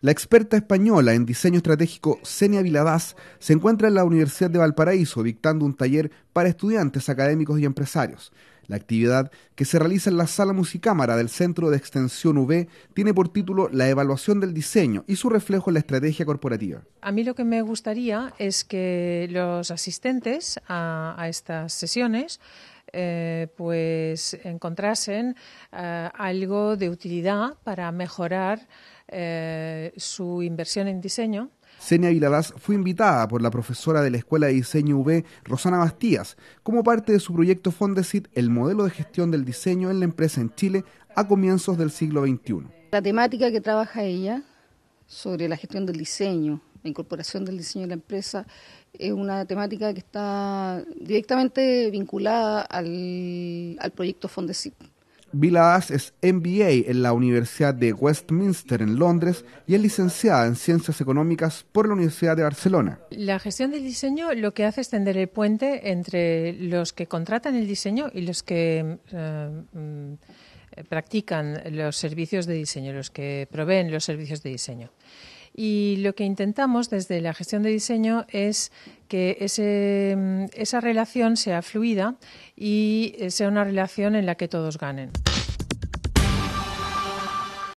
La experta española en diseño estratégico Xenia Viladaz se encuentra en la Universidad de Valparaíso dictando un taller para estudiantes académicos y empresarios. La actividad, que se realiza en la sala musicámara del Centro de Extensión UV, tiene por título La evaluación del diseño y su reflejo en la estrategia corporativa. A mí lo que me gustaría es que los asistentes a estas sesiones eh, pues encontrasen eh, algo de utilidad para mejorar eh, su inversión en diseño. Senia Viladas fue invitada por la profesora de la Escuela de Diseño v Rosana Bastías, como parte de su proyecto Fondesit, el modelo de gestión del diseño en la empresa en Chile a comienzos del siglo XXI. La temática que trabaja ella sobre la gestión del diseño, la incorporación del diseño en la empresa es una temática que está directamente vinculada al, proyecto Fondesit. Vila es MBA en la Universidad de Westminster en Londres y es licenciada en Ciencias Económicas por la Universidad de Barcelona. La gestión del diseño lo que hace es tender el puente entre los que contratan el diseño y los que eh, mm, practican los servicios de diseño, los que proveen los servicios de diseño. Y lo que intentamos desde la gestión de diseño es que esa relación sea fluida y eh, sea una relación en la que todos ganen.